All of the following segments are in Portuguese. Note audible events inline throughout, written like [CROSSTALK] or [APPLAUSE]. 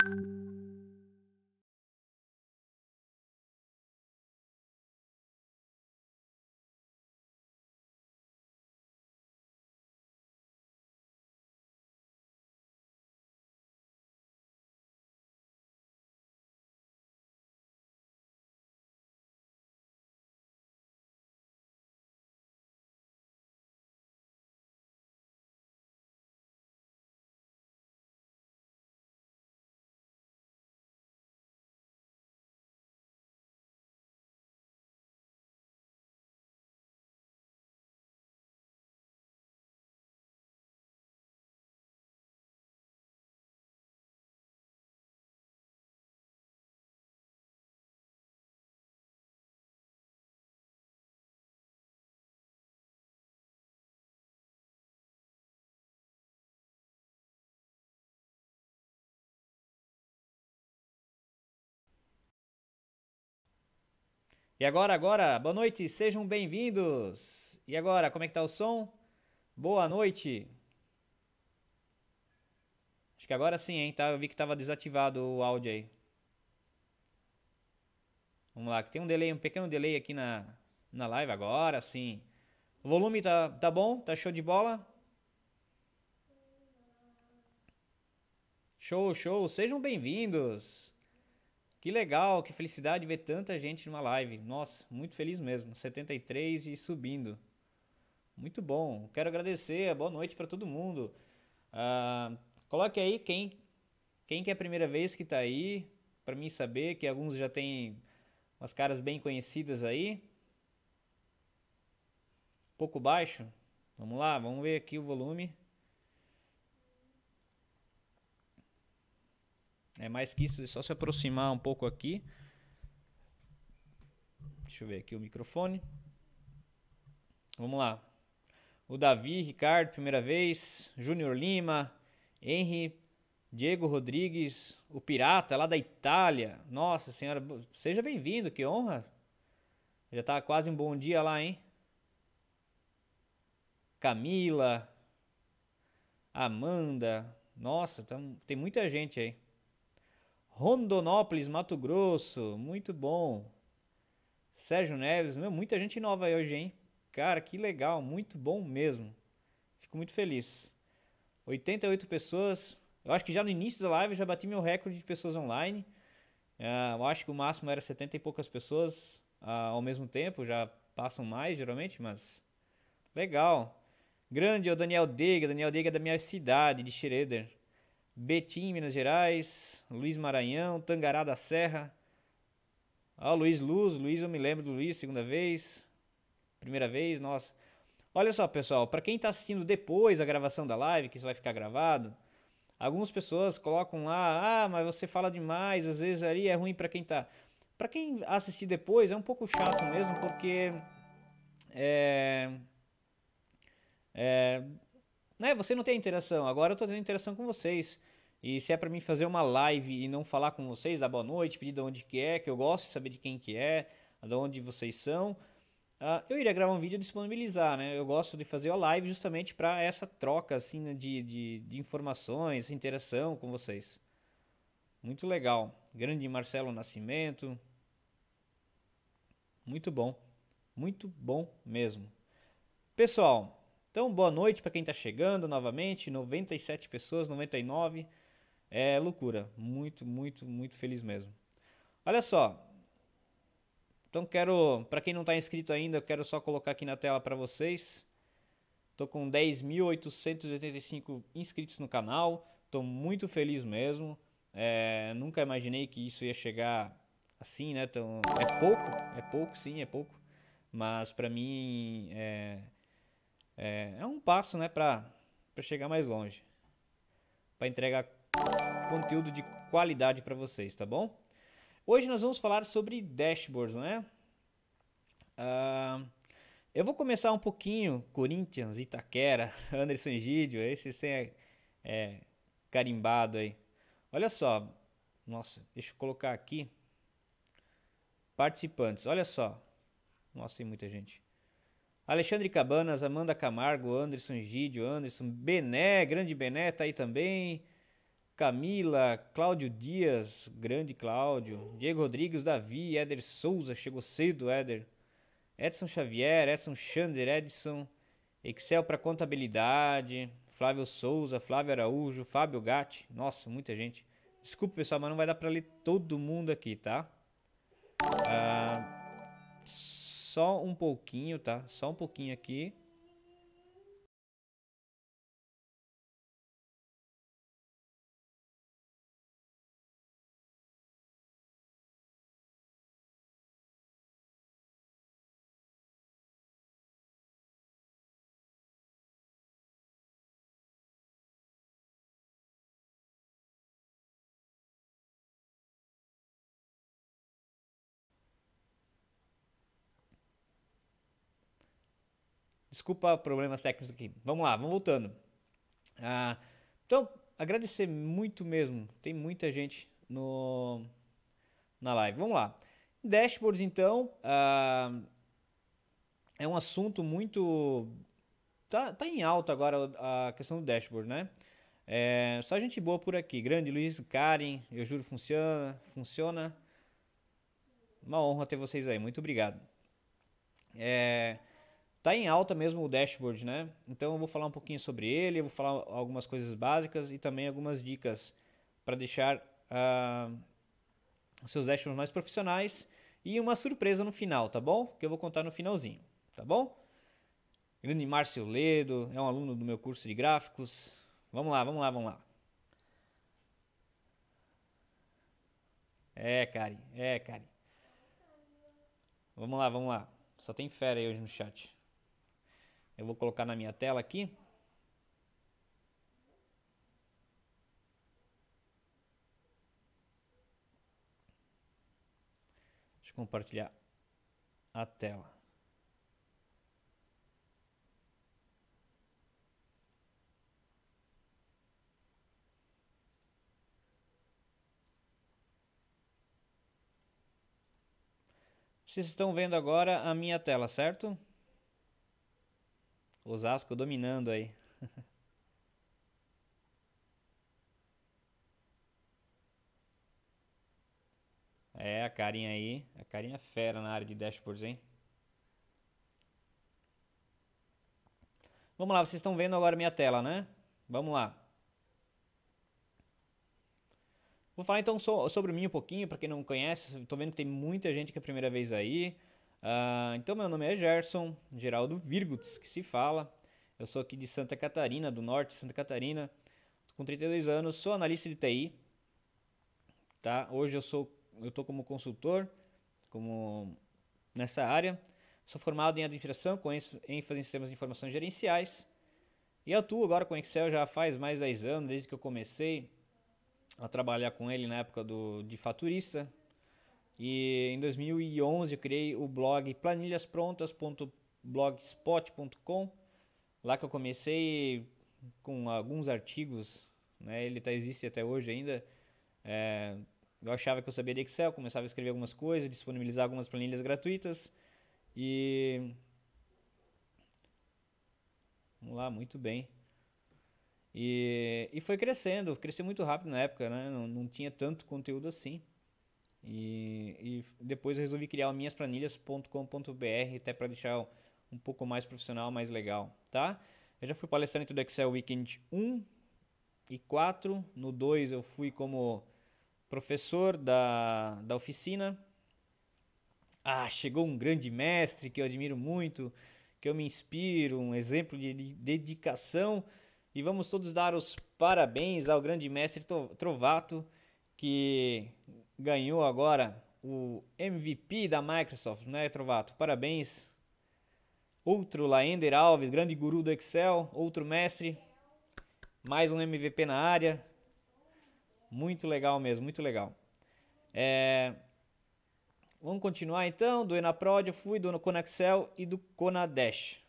Thank you. E agora, agora, boa noite, sejam bem-vindos. E agora, como é que tá o som? Boa noite. Acho que agora sim, hein? Tá, eu vi que tava desativado o áudio aí. Vamos lá, que tem um delay, um pequeno delay aqui na, na live agora, sim. O volume tá, tá bom? Tá show de bola? Show, show. Sejam bem-vindos. Que legal, que felicidade ver tanta gente numa live. Nossa, muito feliz mesmo. 73 e subindo. Muito bom. Quero agradecer. Boa noite para todo mundo. Uh, coloque aí quem, quem que é a primeira vez que está aí, para mim saber que alguns já têm umas caras bem conhecidas aí. Um pouco baixo. Vamos lá, vamos ver aqui o volume. É mais que isso, é só se aproximar um pouco aqui. Deixa eu ver aqui o microfone. Vamos lá. O Davi, Ricardo, primeira vez. Júnior Lima, Henry, Diego Rodrigues, o Pirata lá da Itália. Nossa senhora, seja bem-vindo, que honra. Já tá quase um bom dia lá, hein? Camila, Amanda. Nossa, tem muita gente aí. Rondonópolis, Mato Grosso, muito bom. Sérgio Neves, meu, muita gente nova aí hoje, hein? Cara, que legal, muito bom mesmo. Fico muito feliz. 88 pessoas. Eu acho que já no início da live eu já bati meu recorde de pessoas online. Uh, eu acho que o máximo era 70 e poucas pessoas uh, ao mesmo tempo. Já passam mais geralmente, mas. Legal. Grande é o Daniel Dega. Daniel Dega é da minha cidade, de Schroeder. Betim, Minas Gerais, Luiz Maranhão, Tangará da Serra. Ah, Luiz Luz, Luiz, eu me lembro do Luiz, segunda vez. Primeira vez, nossa. Olha só, pessoal, para quem está assistindo depois a gravação da live, que isso vai ficar gravado, algumas pessoas colocam lá, ah, mas você fala demais, às vezes ali é ruim para quem tá. Para quem assistir depois é um pouco chato mesmo, porque é, é, né, você não tem interação, agora eu tô tendo interação com vocês. E se é para mim fazer uma live e não falar com vocês, dar boa noite, pedir de onde que é, que eu gosto de saber de quem que é, de onde vocês são, uh, eu iria gravar um vídeo e disponibilizar, né? Eu gosto de fazer a live justamente para essa troca, assim, né, de, de, de informações, interação com vocês. Muito legal. Grande Marcelo Nascimento. Muito bom. Muito bom mesmo. Pessoal, então, boa noite para quem está chegando novamente, 97 pessoas, 99. É loucura, muito, muito, muito feliz mesmo. Olha só. Então quero, para quem não está inscrito ainda, eu quero só colocar aqui na tela para vocês. Tô com 10.885 inscritos no canal. Tô muito feliz mesmo. É, nunca imaginei que isso ia chegar assim, né? Então, é pouco, é pouco, sim, é pouco. Mas para mim é, é, é um passo, né, para chegar mais longe, para entregar conteúdo de qualidade para vocês, tá bom? Hoje nós vamos falar sobre dashboards, né? Uh, eu vou começar um pouquinho Corinthians, Itaquera, [LAUGHS] Anderson Gidio, esse sem é, é, carimbado aí. Olha só, nossa, deixa eu colocar aqui participantes. Olha só, nossa, tem muita gente. Alexandre Cabanas, Amanda Camargo, Anderson Gídio, Anderson, Bené, grande Bené tá aí também. Camila, Cláudio Dias, grande Cláudio, Diego Rodrigues, Davi, Éder Souza, chegou cedo, Éder. Edson Xavier, Edson Chander, Edson, Excel para contabilidade, Flávio Souza, Flávio Araújo, Fábio Gatti, nossa, muita gente. Desculpa, pessoal, mas não vai dar para ler todo mundo aqui, tá? Ah, só um pouquinho, tá? Só um pouquinho aqui. Desculpa problemas técnicos aqui. Vamos lá, vamos voltando. Ah, então, agradecer muito mesmo. Tem muita gente no, na live. Vamos lá. Dashboards, então, ah, é um assunto muito. Tá, tá em alta agora a questão do dashboard, né? É, só gente boa por aqui. Grande Luiz, Karen, eu juro, funciona. Funciona. Uma honra ter vocês aí. Muito obrigado. É, Tá em alta mesmo o dashboard, né? Então eu vou falar um pouquinho sobre ele, eu vou falar algumas coisas básicas e também algumas dicas para deixar uh, seus dashboards mais profissionais e uma surpresa no final, tá bom? Que eu vou contar no finalzinho, tá bom? Grande Márcio Ledo, é um aluno do meu curso de gráficos. Vamos lá, vamos lá, vamos lá. É, Karen, é, Karen. Vamos lá, vamos lá. Só tem fera aí hoje no chat. Eu vou colocar na minha tela aqui. Deixa eu compartilhar a tela. Vocês estão vendo agora a minha tela, certo? Osasco dominando aí. [LAUGHS] É, a carinha aí. A carinha fera na área de dashboards, hein? Vamos lá, vocês estão vendo agora minha tela, né? Vamos lá. Vou falar então sobre mim um pouquinho, para quem não conhece. Estou vendo que tem muita gente que é a primeira vez aí. Uh, então, meu nome é Gerson Geraldo Virguts, que se fala. Eu sou aqui de Santa Catarina, do norte de Santa Catarina. Com 32 anos, sou analista de TI. Tá? Hoje eu sou eu tô como consultor, como nessa área. Sou formado em administração com ênfase em sistemas de informação gerenciais. E atuo agora com Excel já faz mais de 10 anos, desde que eu comecei a trabalhar com ele na época do, de faturista, e em 2011 eu criei o blog planilhasprontas.blogspot.com, lá que eu comecei com alguns artigos, né? ele tá, existe até hoje ainda. É, eu achava que eu sabia de Excel, começava a escrever algumas coisas, disponibilizar algumas planilhas gratuitas. E. Vamos lá, muito bem. E, e foi crescendo, cresceu muito rápido na época, né? não, não tinha tanto conteúdo assim. E, e depois eu resolvi criar minhas planilhas.com.br até para deixar um pouco mais profissional, mais legal, tá? Eu já fui palestrante do Excel Weekend 1 e 4. No 2 eu fui como professor da, da oficina. Ah, chegou um grande mestre que eu admiro muito, que eu me inspiro, um exemplo de dedicação. E vamos todos dar os parabéns ao grande mestre Trovato, que ganhou agora o MVP da Microsoft, né, Trovato? Parabéns. Outro Laender Alves, grande guru do Excel, outro mestre. Mais um MVP na área. Muito legal mesmo, muito legal. É... Vamos continuar então, do Enaprod eu fui, do Conexcel e do Conadesh.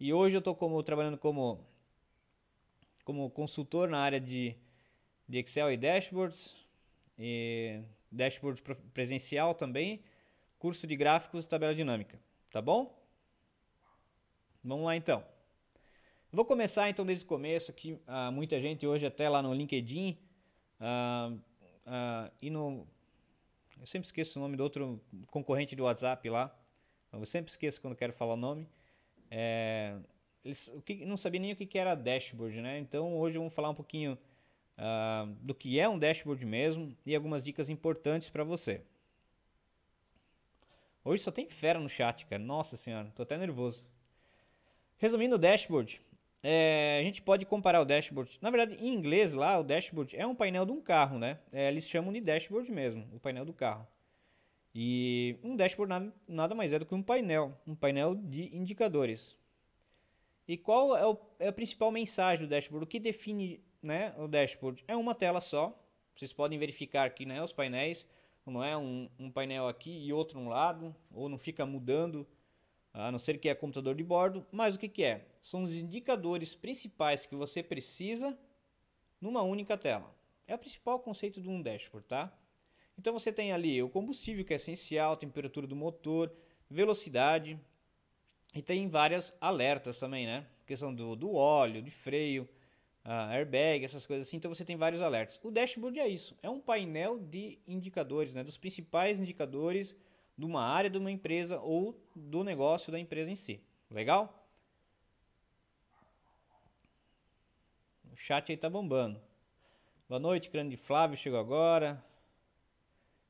E hoje eu estou como, trabalhando como, como consultor na área de, de Excel e Dashboards, e dashboard presencial também, curso de gráficos e tabela dinâmica, tá bom? Vamos lá então. Vou começar então desde o começo aqui, ah, muita gente hoje até lá no LinkedIn ah, ah, e no... Eu sempre esqueço o nome do outro concorrente do WhatsApp lá, eu sempre esqueço quando quero falar o nome. É, eles o que, não sabia nem o que, que era dashboard, né? Então hoje vamos falar um pouquinho uh, do que é um dashboard mesmo e algumas dicas importantes para você. Hoje só tem fera no chat, cara. Nossa senhora, tô até nervoso. Resumindo o dashboard, é, a gente pode comparar o dashboard. Na verdade, em inglês lá, o dashboard é um painel de um carro, né? É, eles chamam de dashboard mesmo, o painel do carro. E um dashboard nada, nada mais é do que um painel, um painel de indicadores. E qual é, o, é a principal mensagem do dashboard? O que define né, o dashboard é uma tela só. Vocês podem verificar aqui né, os painéis. Não é um, um painel aqui e outro um lado, ou não fica mudando, a não ser que é computador de bordo. Mas o que, que é? São os indicadores principais que você precisa numa única tela. É o principal conceito de um dashboard, tá? Então você tem ali o combustível que é essencial, temperatura do motor, velocidade e tem várias alertas também, né? Questão do, do óleo, de freio, ah, airbag, essas coisas assim. Então você tem vários alertas. O dashboard é isso, é um painel de indicadores, né, dos principais indicadores de uma área de uma empresa ou do negócio da empresa em si. Legal? O chat aí tá bombando. Boa noite, grande Flávio chegou agora.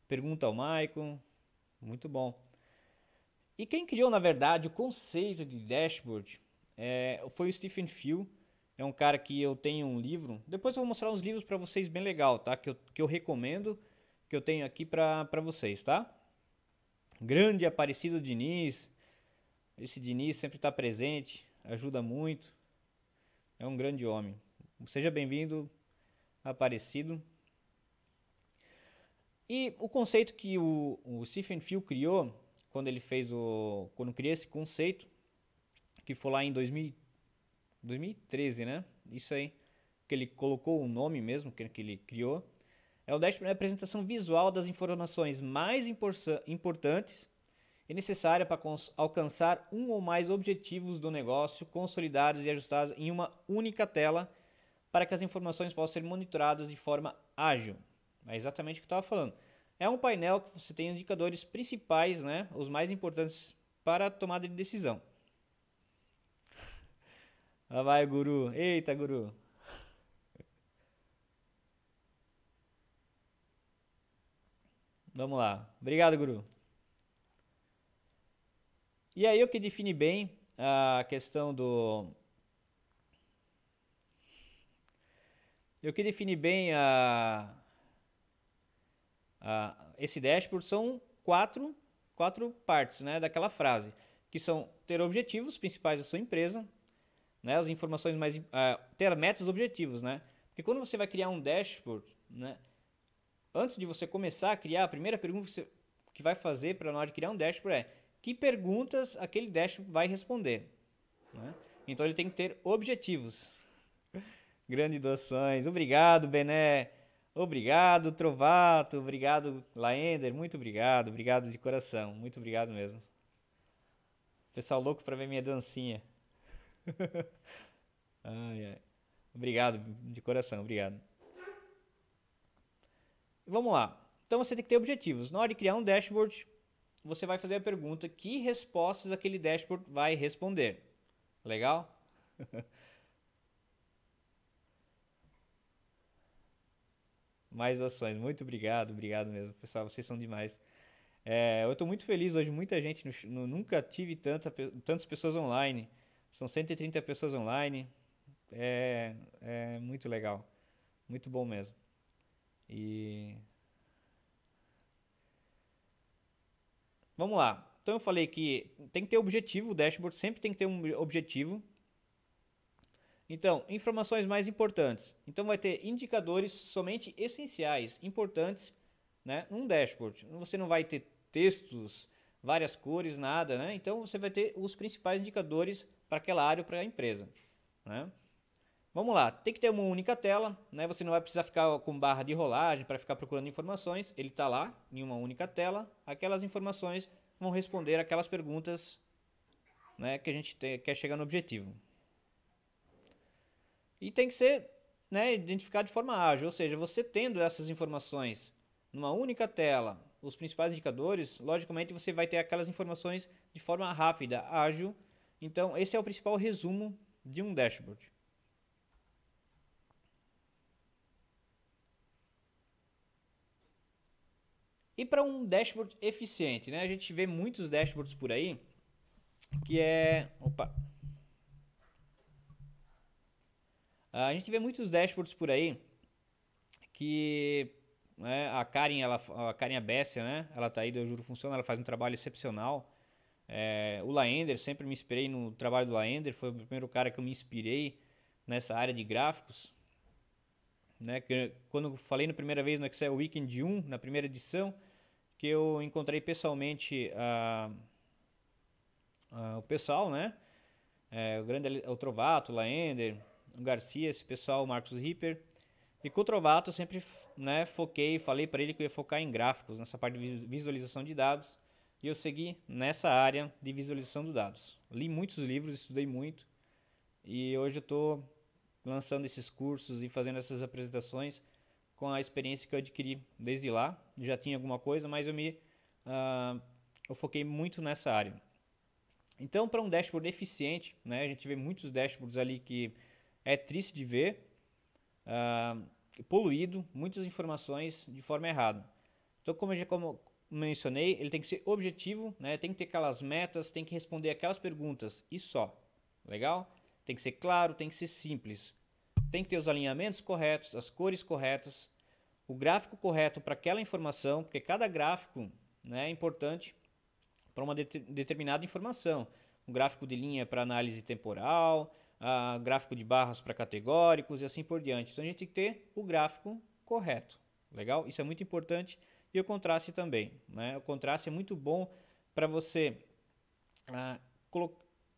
Pergunta ao Maicon. Muito bom. E quem criou, na verdade, o conceito de dashboard é, foi o Stephen Field é um cara que eu tenho um livro. Depois eu vou mostrar uns livros para vocês bem legal, tá? Que eu, que eu recomendo, que eu tenho aqui para vocês, tá? Grande Aparecido Diniz. Esse Diniz sempre está presente, ajuda muito. É um grande homem. Seja bem-vindo, Aparecido. E o conceito que o, o Stephen Phil criou, quando ele fez o. quando criou esse conceito, que foi lá em 2013 2013, né? Isso aí. Que ele colocou o nome mesmo, que, que ele criou. É o dashboard, é a apresentação visual das informações mais importantes e necessária para alcançar um ou mais objetivos do negócio, consolidados e ajustados em uma única tela, para que as informações possam ser monitoradas de forma ágil. É exatamente o que eu estava falando. É um painel que você tem indicadores principais, né, os mais importantes para a tomada de decisão. Lá vai, guru. Eita, guru. Vamos lá. Obrigado, guru. E aí o que define bem a questão do. E o que define bem a, a, esse dashboard são quatro, quatro partes né, daquela frase, que são ter objetivos principais da sua empresa, né, as informações mais. Uh, ter metas objetivos, né? Porque quando você vai criar um dashboard, né? Antes de você começar a criar, a primeira pergunta que, você, que vai fazer para na hora de criar um dashboard é que perguntas aquele dashboard vai responder. Né? Então ele tem que ter objetivos. [LAUGHS] Grande doações. Obrigado, Bené. Obrigado, Trovato. Obrigado, Laender. Muito obrigado. Obrigado de coração. Muito obrigado mesmo. Pessoal louco para ver minha dancinha. [LAUGHS] ai, ai. Obrigado, de coração, obrigado. Vamos lá. Então você tem que ter objetivos. Na hora de criar um dashboard, você vai fazer a pergunta que respostas aquele dashboard vai responder. Legal? [LAUGHS] Mais ações. Muito obrigado, obrigado mesmo, pessoal. Vocês são demais. É, eu estou muito feliz hoje. Muita gente, no, no, nunca tive tanta, tantas pessoas online. São 130 pessoas online. É, é muito legal. Muito bom mesmo. E. Vamos lá. Então eu falei que tem que ter objetivo, o dashboard sempre tem que ter um objetivo. Então, informações mais importantes. Então vai ter indicadores somente essenciais, importantes, né? Um dashboard. Você não vai ter textos, várias cores, nada, né? Então você vai ter os principais indicadores para aquela área ou para a empresa. Né? Vamos lá, tem que ter uma única tela, né? você não vai precisar ficar com barra de rolagem para ficar procurando informações, ele está lá em uma única tela, aquelas informações vão responder aquelas perguntas né, que a gente tem, quer chegar no objetivo. E tem que ser né, identificado de forma ágil, ou seja, você tendo essas informações numa única tela, os principais indicadores, logicamente você vai ter aquelas informações de forma rápida, ágil então, esse é o principal resumo de um dashboard. E para um dashboard eficiente, né? A gente vê muitos dashboards por aí que é, opa. Ah, a gente vê muitos dashboards por aí que né, a Karen, ela, a Karen Abessa, né? Ela tá aí do Juro Funciona, ela faz um trabalho excepcional é, o Laender, sempre me inspirei no trabalho do Laender, foi o primeiro cara que eu me inspirei nessa área de gráficos. Né? Quando eu falei na primeira vez no Excel Weekend 1, na primeira edição, que eu encontrei pessoalmente a, a, o pessoal, né? É, o grande o Trovato, o Laender, o Garcia, esse pessoal, o Marcos Ripper. E com o Trovato eu sempre né, foquei, falei para ele que eu ia focar em gráficos, nessa parte de visualização de dados e eu segui nessa área de visualização dos dados. Li muitos livros, estudei muito e hoje eu estou lançando esses cursos e fazendo essas apresentações com a experiência que eu adquiri desde lá. Já tinha alguma coisa, mas eu me uh, eu foquei muito nessa área. Então, para um dashboard eficiente, né, a gente vê muitos dashboards ali que é triste de ver, uh, poluído, muitas informações de forma errada. Então, como eu já mencionei, ele tem que ser objetivo, né? Tem que ter aquelas metas, tem que responder aquelas perguntas e só. Legal? Tem que ser claro, tem que ser simples. Tem que ter os alinhamentos corretos, as cores corretas, o gráfico correto para aquela informação, porque cada gráfico né, é importante para uma de determinada informação. Um gráfico de linha para análise temporal, a ah, gráfico de barras para categóricos e assim por diante. Então a gente tem que ter o gráfico correto. Legal? Isso é muito importante e o contraste também. Né? O contraste é muito bom para você ah,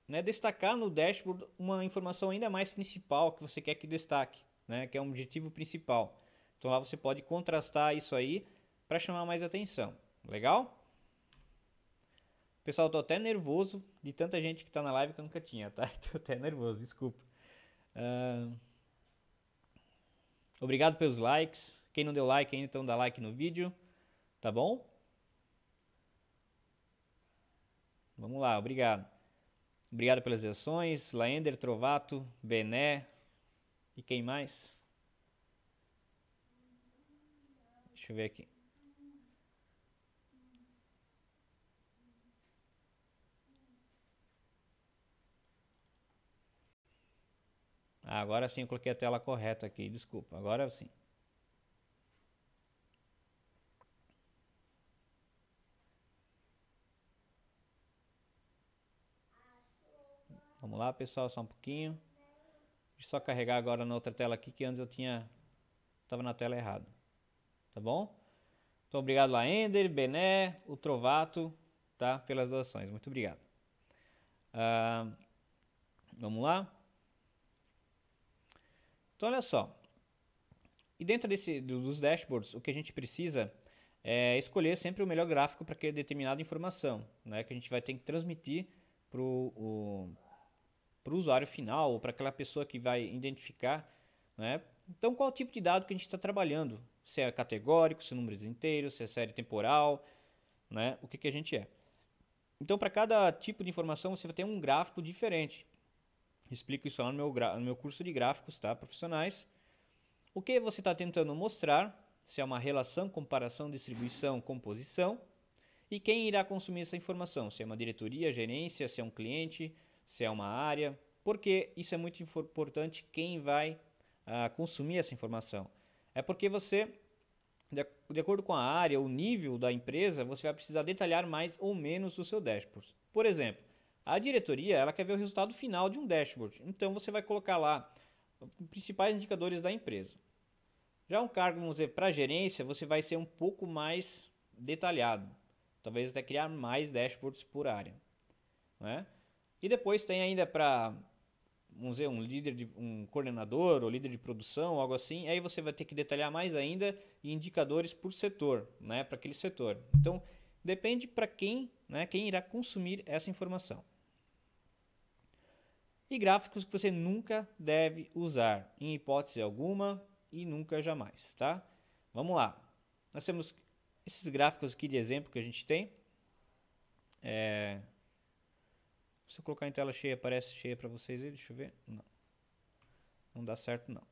né, destacar no dashboard uma informação ainda mais principal que você quer que destaque, né, que é um objetivo principal. Então lá você pode contrastar isso aí para chamar mais atenção. Legal? Pessoal, estou tô até nervoso de tanta gente que está na live que eu nunca tinha, tá? Estou [LAUGHS] até nervoso, desculpa. Uh... Obrigado pelos likes. Quem não deu like ainda, então dá like no vídeo. Tá bom? Vamos lá, obrigado. Obrigado pelas lições. Laender, Trovato, Bené. E quem mais? Deixa eu ver aqui. Ah, agora sim eu coloquei a tela correta aqui, desculpa. Agora sim. Vamos lá, pessoal, só um pouquinho. Deixa eu só carregar agora na outra tela aqui, que antes eu tinha... Tava na tela errado. Tá bom? Então, obrigado lá, Ender, Bené, o Trovato, tá? Pelas doações. Muito obrigado. Ah, vamos lá? Então, olha só. E dentro desse, dos dashboards, o que a gente precisa é escolher sempre o melhor gráfico para aquela determinada informação, né? Que a gente vai ter que transmitir para o para o usuário final ou para aquela pessoa que vai identificar. Né? Então, qual é o tipo de dado que a gente está trabalhando? Se é categórico, se é números inteiros, se é série temporal, né? o que, que a gente é. Então, para cada tipo de informação, você vai ter um gráfico diferente. Explico isso lá no meu, no meu curso de gráficos tá? profissionais. O que você está tentando mostrar, se é uma relação, comparação, distribuição, composição, e quem irá consumir essa informação, se é uma diretoria, gerência, se é um cliente, se é uma área, porque isso é muito importante quem vai ah, consumir essa informação. É porque você, de, de acordo com a área, o nível da empresa, você vai precisar detalhar mais ou menos o seu dashboard. Por exemplo, a diretoria ela quer ver o resultado final de um dashboard, então você vai colocar lá os principais indicadores da empresa. Já um cargo, vamos dizer, para gerência, você vai ser um pouco mais detalhado. Talvez até criar mais dashboards por área. Né? E depois tem ainda para, vamos dizer, um líder, de, um coordenador ou líder de produção, algo assim. Aí você vai ter que detalhar mais ainda indicadores por setor, né, para aquele setor. Então, depende para quem, né, quem irá consumir essa informação. E gráficos que você nunca deve usar, em hipótese alguma e nunca jamais, tá? Vamos lá. Nós temos esses gráficos aqui de exemplo que a gente tem. É, se eu colocar em tela cheia, aparece cheia para vocês aí, deixa eu ver. Não. Não dá certo não.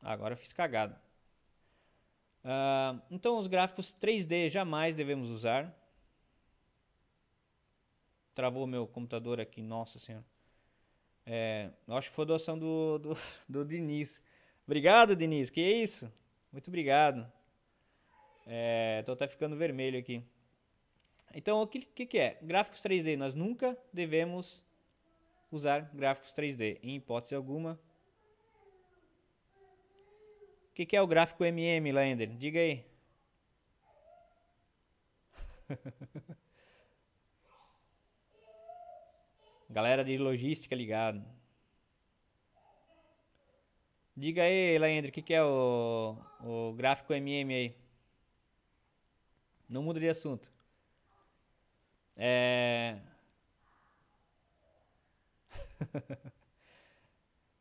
Ah, agora fiz cagada. Uh, então os gráficos 3D jamais devemos usar. Travou meu computador aqui, nossa senhora. É, acho que foi doação do, do, [LAUGHS] do Diniz. Obrigado, Diniz, que isso? Muito obrigado. É, tô até ficando vermelho aqui. Então, o que, que, que é? Gráficos 3D, nós nunca devemos usar gráficos 3D, em hipótese alguma. O que, que é o gráfico MM, Lander? Diga aí. [LAUGHS] Galera de logística ligado. Diga aí, Laender, o que, que é o, o gráfico MM aí? Não muda de assunto. É... [LAUGHS]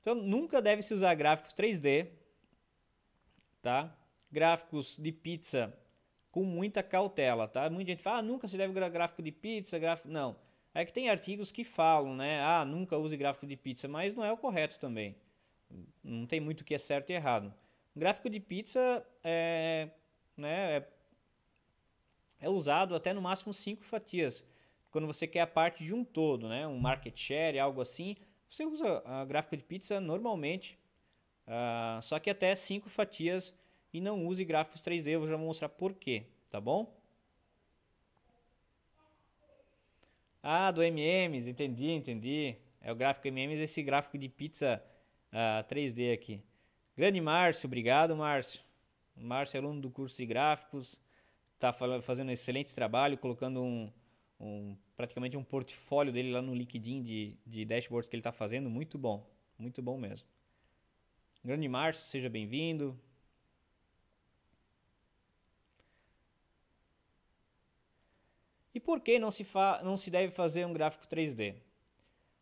então, nunca deve se usar gráficos 3D, tá? Gráficos de pizza com muita cautela, tá? Muita gente fala, ah, nunca se deve usar gráfico de pizza, gráfico... Não. É que tem artigos que falam, né? Ah, nunca use gráfico de pizza, mas não é o correto também. Não tem muito que é certo e errado. Gráfico de pizza é, né, é é usado até no máximo 5 fatias. Quando você quer a parte de um todo, né? um market share, algo assim, você usa a gráfico de pizza normalmente, uh, só que até 5 fatias e não use gráficos 3D, eu já vou mostrar por quê, tá bom? Ah, do MMs, entendi, entendi. É o gráfico MMs, esse gráfico de pizza uh, ah, 3D aqui. Grande Márcio, obrigado Márcio. Márcio é aluno do curso de gráficos, está fazendo um excelente trabalho, colocando um, um, praticamente um portfólio dele lá no LinkedIn de, de dashboards que ele está fazendo. Muito bom, muito bom mesmo. Grande Márcio, seja bem-vindo. E por que não se, não se deve fazer um gráfico 3D? Uh,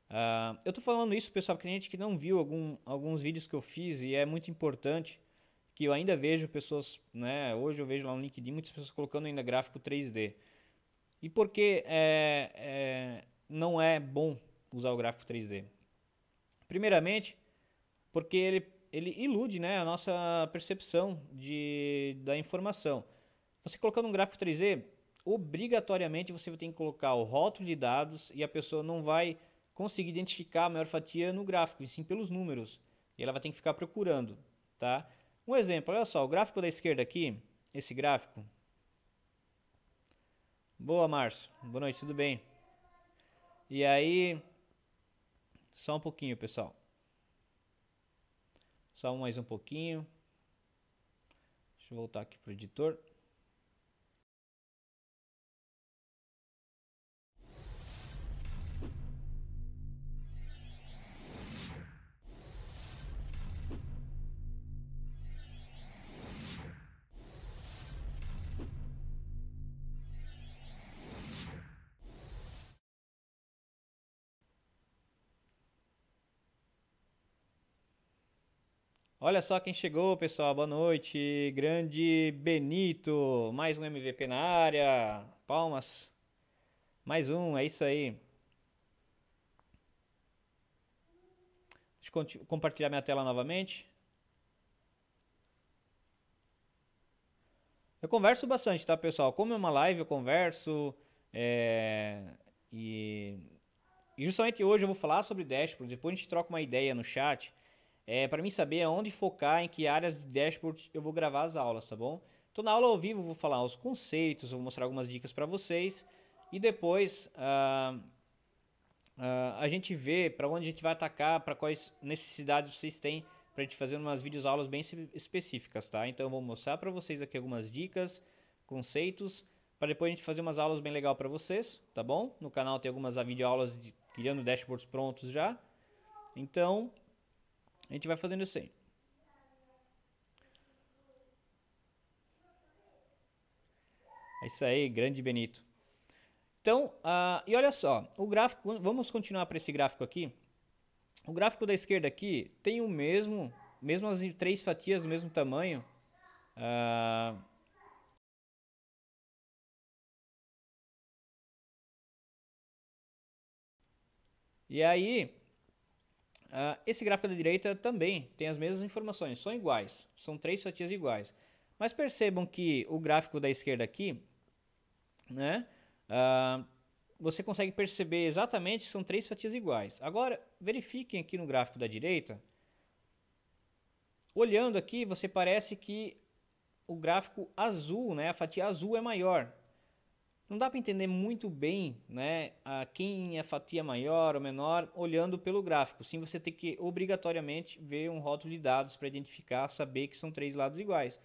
ah, eu estou falando isso, pessoal, porque tem gente que não viu algum, alguns vídeos que eu fiz e é muito importante que eu ainda vejo pessoas, né, hoje eu vejo lá no LinkedIn muitas pessoas colocando ainda gráfico 3D. E por que é, é, não é bom usar o gráfico 3D? Primeiramente, porque ele, ele ilude né, a nossa percepção de, da informação. Você colocando um gráfico 3D, obrigatoriamente você tem que colocar o rótulo de dados e a pessoa não vai conseguir identificar a maior fatia no gráfico, e sim pelos números. E ela vai ter que ficar procurando, tá? Um exemplo, olha só, o gráfico da esquerda aqui, esse gráfico. Boa, Márcio. Boa noite, tudo bem? E aí, só um pouquinho, pessoal. Só mais um pouquinho. Deixa eu voltar aqui para o editor. Olha só quem chegou, pessoal. Boa noite. Grande Benito. Mais um MVP na área. Palmas. Mais um, é isso aí. Deixa eu compartilhar minha tela novamente. Eu converso bastante, tá, pessoal? Como é uma live, eu converso. É... E... e justamente hoje eu vou falar sobre dashboard. Depois a gente troca uma ideia no chat é, para mim saber aonde focar, em que áreas de dashboard eu vou gravar as aulas, tá bom? Então na aula ao vivo eu vou falar os conceitos, vou mostrar algumas dicas para vocês e depois ah, ah, a gente vê para onde a gente vai atacar, para quais necessidades vocês têm para a gente fazer umas vídeos aulas bem específicas, tá? Então eu vou mostrar para vocês aqui algumas dicas, conceitos, para depois a gente fazer umas aulas bem legal para vocês, tá bom? No canal tem algumas videoaulas aulas criando dashboards prontos já. Então, a gente vai fazendo isso aí. É isso aí, grande Benito. Então, uh, e olha só, o gráfico, vamos continuar para esse gráfico aqui. O gráfico da esquerda aqui tem o mesmo, mesmo as três fatias do mesmo tamanho. Uh, e aí, Uh, esse gráfico da direita também tem as mesmas informações, são iguais, são três fatias iguais. Mas percebam que o gráfico da esquerda aqui, né, uh, você consegue perceber exatamente que são três fatias iguais. Agora, verifiquem aqui no gráfico da direita. Olhando aqui, você parece que o gráfico azul, né, a fatia azul é maior não dá para entender muito bem né, a quem é fatia maior ou menor olhando pelo gráfico. Sim, você tem que obrigatoriamente ver um rótulo de dados para identificar, saber que são três lados iguais.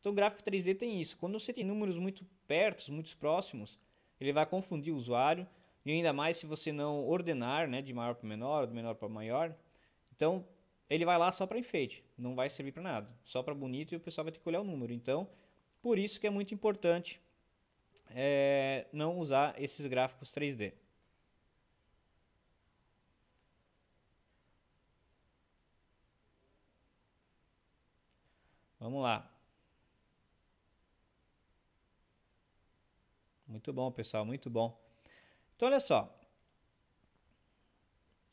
Então, o gráfico 3D tem isso. Quando você tem números muito perto, muito próximos, ele vai confundir o usuário e ainda mais se você não ordenar né, de maior para menor, de menor para maior. Então, ele vai lá só para enfeite, não vai servir para nada, só para bonito e o pessoal vai ter que olhar o número. Então, por isso que é muito importante é, não usar esses gráficos 3D. Vamos lá. Muito bom, pessoal, muito bom. Então, olha só.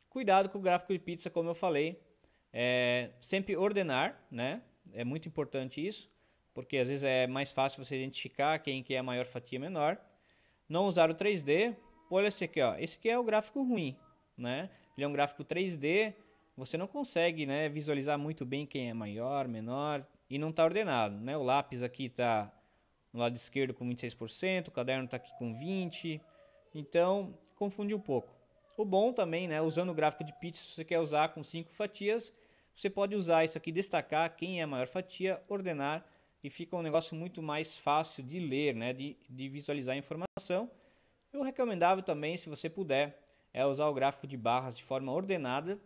Cuidado com o gráfico de pizza, como eu falei. É, sempre ordenar, né? É muito importante isso porque às vezes é mais fácil você identificar quem que é a maior fatia menor. Não usar o 3D, olha esse aqui, ó. Esse aqui é o gráfico ruim, né? Ele é um gráfico 3D, você não consegue, né, visualizar muito bem quem é maior, menor e não está ordenado, né? O lápis aqui está no lado esquerdo com 26%, o caderno está aqui com 20. Então, confunde um pouco. O bom também, né, usando o gráfico de pizza se você quer usar com 5 fatias, você pode usar isso aqui, destacar quem é a maior fatia, ordenar e fica um negócio muito mais fácil de ler, né? de, de visualizar a informação. O recomendável também, se você puder, é usar o gráfico de barras de forma ordenada,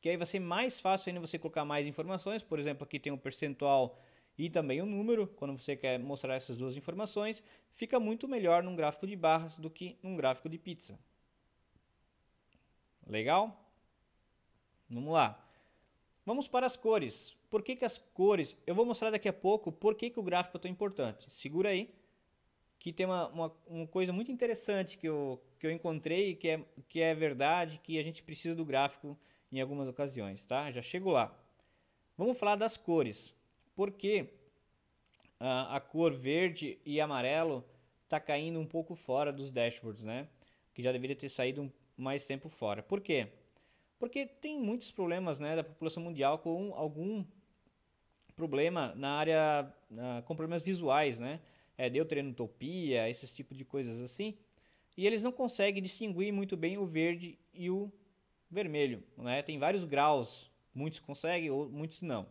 que aí vai ser mais fácil ainda você colocar mais informações. Por exemplo, aqui tem um percentual e também um número. Quando você quer mostrar essas duas informações, fica muito melhor num gráfico de barras do que num gráfico de pizza. Legal? Vamos lá. Vamos para as cores. Por que, que as cores... Eu vou mostrar daqui a pouco por que, que o gráfico é tão importante. Segura aí, que tem uma, uma, uma coisa muito interessante que eu, que eu encontrei, que é, que é verdade, que a gente precisa do gráfico em algumas ocasiões, tá? Já chego lá. Vamos falar das cores. Porque a, a cor verde e amarelo está caindo um pouco fora dos dashboards, né? Que já deveria ter saído mais tempo fora. Por quê? Porque tem muitos problemas né, da população mundial com algum problema na área uh, com problemas visuais, né? É, deuteranotopia, esses tipos de coisas assim. E eles não conseguem distinguir muito bem o verde e o vermelho, né? Tem vários graus, muitos conseguem, ou muitos não.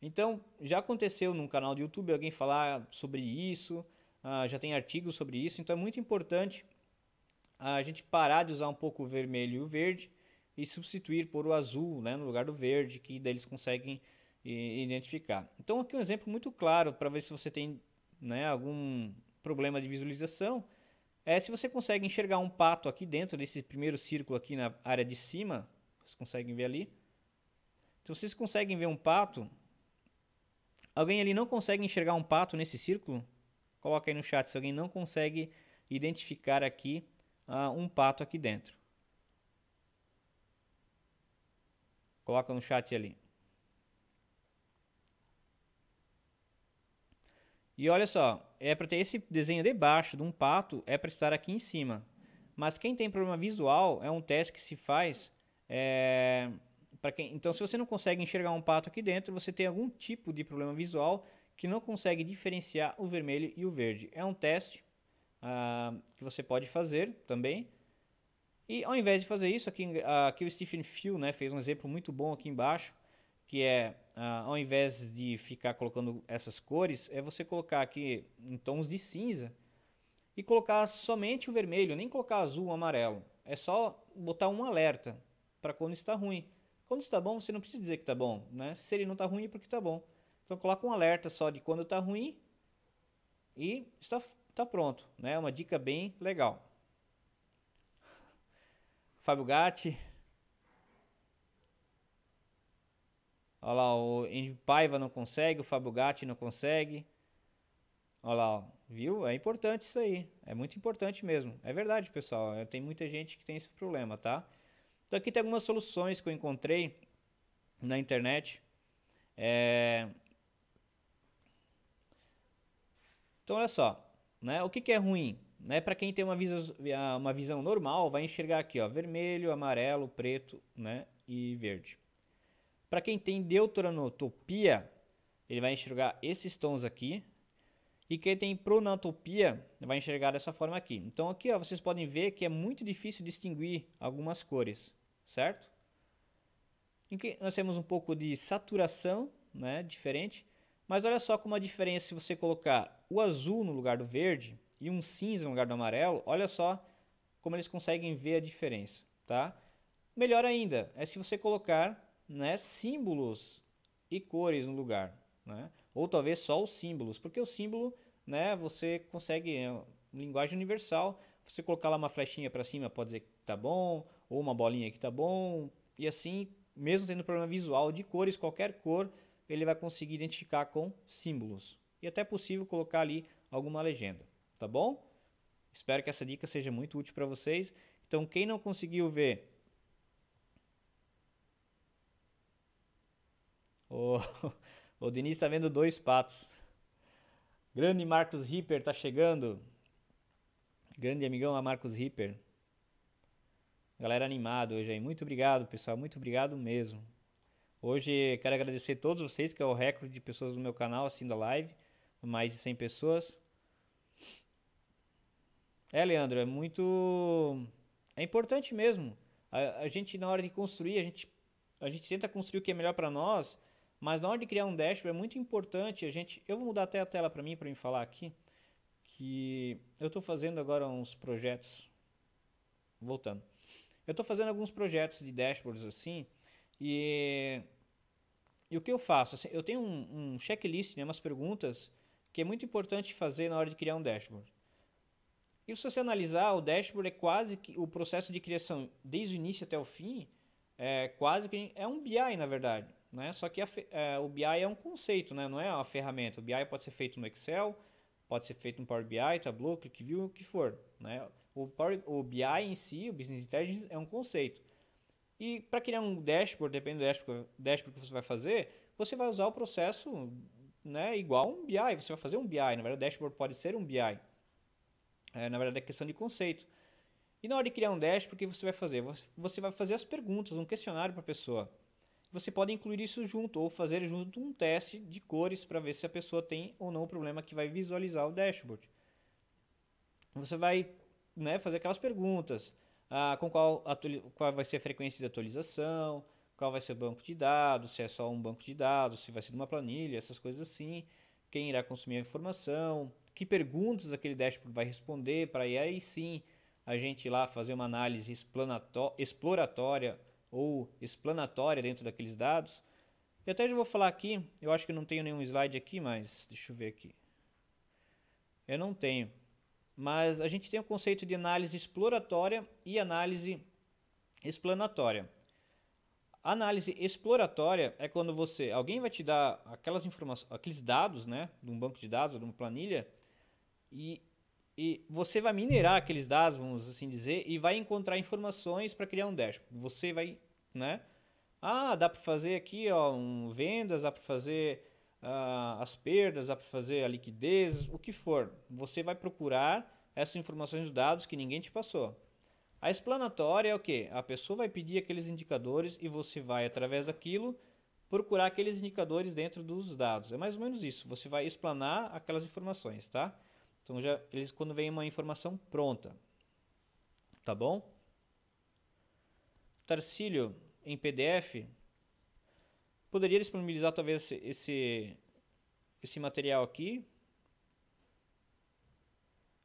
Então, já aconteceu num canal do YouTube alguém falar sobre isso, uh, já tem artigos sobre isso, então é muito importante a gente parar de usar um pouco o vermelho e o verde e substituir por o azul, né, no lugar do verde, que daí eles conseguem e identificar. Então aqui um exemplo muito claro para ver se você tem né, algum problema de visualização é se você consegue enxergar um pato aqui dentro desse primeiro círculo aqui na área de cima, vocês conseguem ver ali. Se vocês conseguem ver um pato, alguém ali não consegue enxergar um pato nesse círculo? Coloca aí no chat se alguém não consegue identificar aqui uh, um pato aqui dentro. Coloca no chat ali. E olha só, é para ter esse desenho debaixo de um pato, é para estar aqui em cima. Mas quem tem problema visual, é um teste que se faz. É, quem, então, se você não consegue enxergar um pato aqui dentro, você tem algum tipo de problema visual que não consegue diferenciar o vermelho e o verde. É um teste uh, que você pode fazer também. E ao invés de fazer isso, aqui, uh, aqui o Stephen Phil né, fez um exemplo muito bom aqui embaixo que é ah, ao invés de ficar colocando essas cores, é você colocar aqui em tons de cinza e colocar somente o vermelho, nem colocar azul ou amarelo. É só botar um alerta para quando está ruim. Quando está bom, você não precisa dizer que está bom, né? Se ele não está ruim, é porque está bom. Então coloca um alerta só de quando está ruim e está, tá pronto, né? É uma dica bem legal. Fábio Gatti, Olha lá, o Andy Paiva não consegue, o Fabio Gatti não consegue. Olha lá, viu? É importante isso aí. É muito importante mesmo. É verdade, pessoal. É, tem muita gente que tem esse problema, tá? Então aqui tem algumas soluções que eu encontrei na internet. É... Então olha só, né? O que, que é ruim? Né? Para quem tem uma visão, uma visão normal, vai enxergar aqui, ó, vermelho, amarelo, preto, né? E verde. Para quem tem deuteranotopia, ele vai enxergar esses tons aqui. E quem tem pronotopia vai enxergar dessa forma aqui. Então aqui ó, vocês podem ver que é muito difícil distinguir algumas cores, certo? Aqui nós temos um pouco de saturação, né, diferente. Mas olha só como a diferença se você colocar o azul no lugar do verde e um cinza no lugar do amarelo, olha só como eles conseguem ver a diferença, tá? Melhor ainda é se você colocar né, símbolos e cores no lugar. Né? Ou talvez só os símbolos, porque o símbolo né, você consegue, é, linguagem universal, você colocar lá uma flechinha para cima pode dizer que tá bom, ou uma bolinha que tá bom, e assim, mesmo tendo problema visual de cores, qualquer cor, ele vai conseguir identificar com símbolos. E até é possível colocar ali alguma legenda, tá bom? Espero que essa dica seja muito útil para vocês. Então, quem não conseguiu ver O, o Diniz está vendo dois patos. Grande Marcos Ripper está chegando. Grande amigão a Marcos Ripper. Galera animada hoje aí. Muito obrigado, pessoal. Muito obrigado mesmo. Hoje quero agradecer a todos vocês, que é o recorde de pessoas no meu canal assistindo a live. Mais de 100 pessoas. É, Leandro, é muito. É importante mesmo. A, a gente, na hora de construir, a gente, a gente tenta construir o que é melhor para nós mas na hora de criar um dashboard é muito importante a gente. Eu vou mudar até a tela para mim para me falar aqui que eu estou fazendo agora uns projetos. Voltando, eu estou fazendo alguns projetos de dashboards assim e e o que eu faço? Assim, eu tenho um, um checklist, né, umas perguntas que é muito importante fazer na hora de criar um dashboard. E se você analisar, o dashboard é quase que o processo de criação, desde o início até o fim, é quase que é um BI na verdade. Né? Só que a, é, o BI é um conceito, né? não é uma ferramenta. O BI pode ser feito no Excel, pode ser feito no Power BI, Tableau, ClickView, o que for. Né? O, Power, o BI em si, o Business Intelligence, é um conceito. E para criar um dashboard, depende do dashboard, dashboard que você vai fazer, você vai usar o processo né, igual um BI, você vai fazer um BI. Na verdade, o dashboard pode ser um BI. É, na verdade, é questão de conceito. E na hora de criar um dashboard, o que você vai fazer? Você vai fazer as perguntas, um questionário para a pessoa você pode incluir isso junto ou fazer junto um teste de cores para ver se a pessoa tem ou não o problema que vai visualizar o dashboard. Você vai né, fazer aquelas perguntas, ah, com qual, qual vai ser a frequência de atualização, qual vai ser o banco de dados, se é só um banco de dados, se vai ser uma planilha, essas coisas assim, quem irá consumir a informação, que perguntas aquele dashboard vai responder, para aí sim a gente ir lá fazer uma análise exploratória ou explanatória dentro daqueles dados. E até já vou falar aqui, eu acho que não tenho nenhum slide aqui, mas deixa eu ver aqui. Eu não tenho. Mas a gente tem o conceito de análise exploratória e análise explanatória. análise exploratória é quando você, alguém vai te dar aquelas informações, aqueles dados, né, de um banco de dados, de uma planilha, e, e você vai minerar aqueles dados, vamos assim dizer, e vai encontrar informações para criar um dashboard. Você vai né? Ah, dá para fazer aqui ó, um, vendas, dá para fazer uh, as perdas, dá para fazer a liquidez, o que for. Você vai procurar essas informações dos dados que ninguém te passou. A explanatória é o que? A pessoa vai pedir aqueles indicadores e você vai, através daquilo, procurar aqueles indicadores dentro dos dados. É mais ou menos isso. Você vai explanar aquelas informações, tá? Então, já, eles quando vem uma informação pronta. Tá bom? Tarcílio, em PDF, poderia disponibilizar talvez esse, esse material aqui.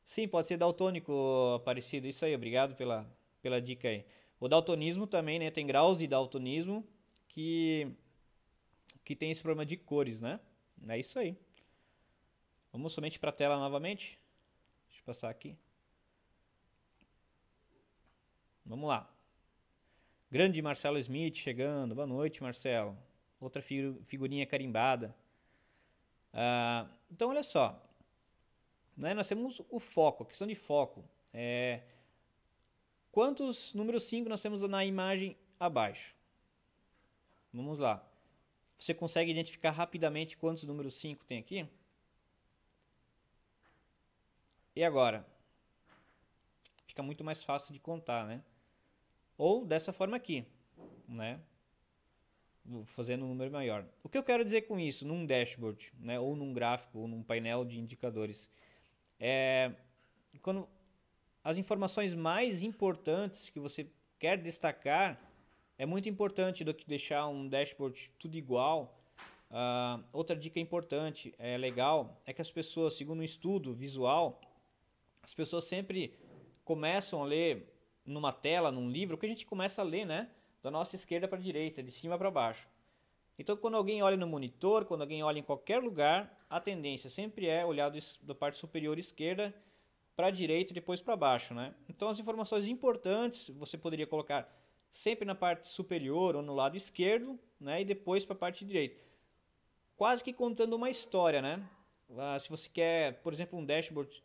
Sim, pode ser daltônico, parecido. Isso aí, obrigado pela, pela dica aí. O daltonismo também, né? Tem graus de daltonismo que, que tem esse problema de cores, né? É isso aí. Vamos somente para a tela novamente. Deixa eu passar aqui. Vamos lá. Grande Marcelo Smith chegando. Boa noite, Marcelo. Outra figurinha carimbada. Ah, então, olha só. Né? Nós temos o foco, a questão de foco. É, quantos números 5 nós temos na imagem abaixo? Vamos lá. Você consegue identificar rapidamente quantos números 5 tem aqui? E agora? Fica muito mais fácil de contar, né? Ou dessa forma aqui, né? Fazendo um número maior. O que eu quero dizer com isso, num dashboard, né? Ou num gráfico, ou num painel de indicadores, é quando as informações mais importantes que você quer destacar é muito importante do que deixar um dashboard tudo igual. Uh, outra dica importante, é legal, é que as pessoas, segundo um estudo visual, as pessoas sempre começam a ler numa tela, num livro, que a gente começa a ler, né? Da nossa esquerda para a direita, de cima para baixo. Então, quando alguém olha no monitor, quando alguém olha em qualquer lugar, a tendência sempre é olhar do, da parte superior esquerda para a direita e depois para baixo, né? Então, as informações importantes você poderia colocar sempre na parte superior ou no lado esquerdo, né? E depois para a parte direita. Quase que contando uma história, né? Ah, se você quer, por exemplo, um dashboard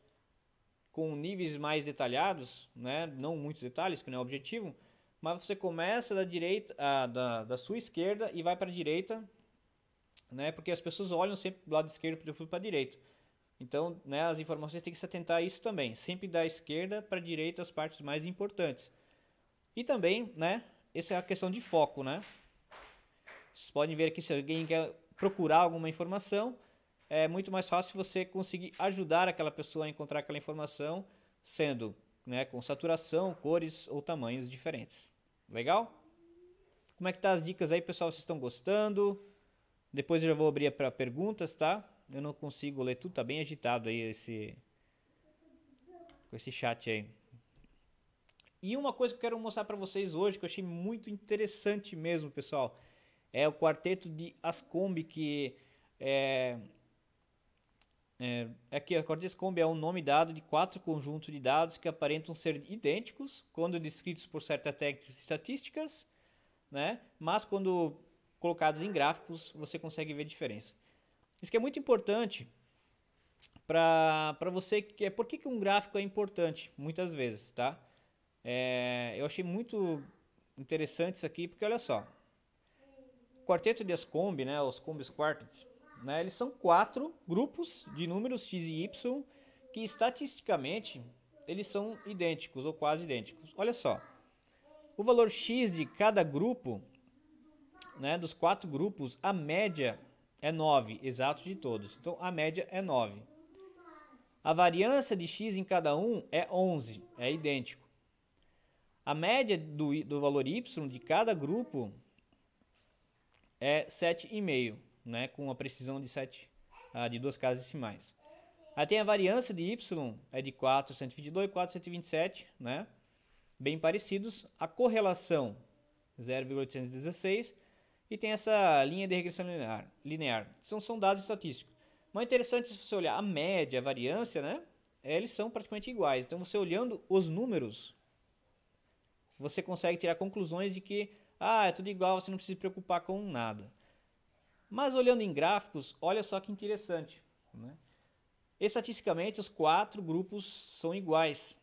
com níveis mais detalhados, né? não muitos detalhes, que não é o objetivo, mas você começa da direita, ah, da, da sua esquerda e vai para a direita, né? porque as pessoas olham sempre do lado esquerdo para a direita. Então, né, as informações têm que se atentar a isso também, sempre da esquerda para a direita as partes mais importantes. E também, né, essa é a questão de foco, né? Vocês podem ver aqui se alguém quer procurar alguma informação, é muito mais fácil você conseguir ajudar aquela pessoa a encontrar aquela informação, sendo né, com saturação, cores ou tamanhos diferentes. Legal? Como é que tá as dicas aí, pessoal? Vocês estão gostando? Depois eu já vou abrir para perguntas, tá? Eu não consigo ler tudo, tá bem agitado aí esse com esse chat aí. E uma coisa que eu quero mostrar para vocês hoje que eu achei muito interessante mesmo, pessoal, é o quarteto de Ascombe que é, é, aqui, a corda Scombe é um nome dado de quatro conjuntos de dados que aparentam ser idênticos quando descritos por certas técnicas estatísticas, né? mas quando colocados em gráficos você consegue ver a diferença. Isso que é muito importante para você. Que é, por que, que um gráfico é importante muitas vezes? Tá? É, eu achei muito interessante isso aqui, porque olha só. Quarteto de Ascombe, né, os combos Quartets, né? Eles são quatro grupos de números x e y que estatisticamente eles são idênticos ou quase idênticos. Olha só, o valor x de cada grupo, né, dos quatro grupos, a média é 9, exato de todos. Então a média é 9. A variância de x em cada um é 11, é idêntico. A média do, do valor y de cada grupo é 7,5 né, com a precisão de 7, ah, de duas casas decimais. Aí tem a variância de y, é de 4, 122 e 4, 127, né? Bem parecidos. A correlação, 0,816. E tem essa linha de regressão linear. linear. São, são dados estatísticos. Mas é interessante se você olhar a média, a variância, né? Eles são praticamente iguais. Então, você olhando os números, você consegue tirar conclusões de que, ah, é tudo igual, você não precisa se preocupar com nada. Mas olhando em gráficos, olha só que interessante. Né? Estatisticamente, os quatro grupos são iguais.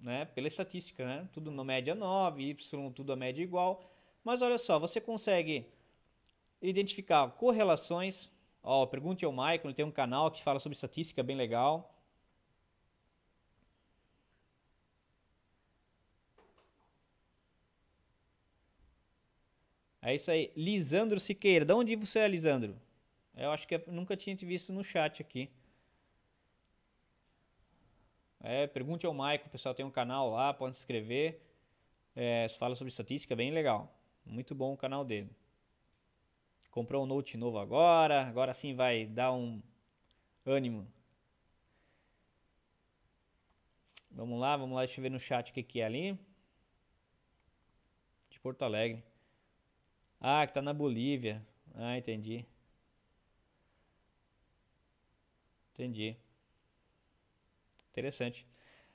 Né? Pela estatística, né? tudo na média 9, Y tudo a média igual. Mas olha só, você consegue identificar correlações. Ó, pergunte ao Michael, ele tem um canal que fala sobre estatística bem legal. É isso aí. Lisandro Siqueira. De onde você é, Lisandro? Eu acho que eu nunca tinha te visto no chat aqui. É, pergunte ao Maico, pessoal tem um canal lá, pode se inscrever. É, fala sobre estatística, bem legal. Muito bom o canal dele. Comprou um Note novo agora, agora sim vai dar um ânimo. Vamos lá, vamos lá, deixa eu ver no chat o que, que é ali. De Porto Alegre. Ah, que tá na Bolívia. Ah, entendi. Entendi. Interessante.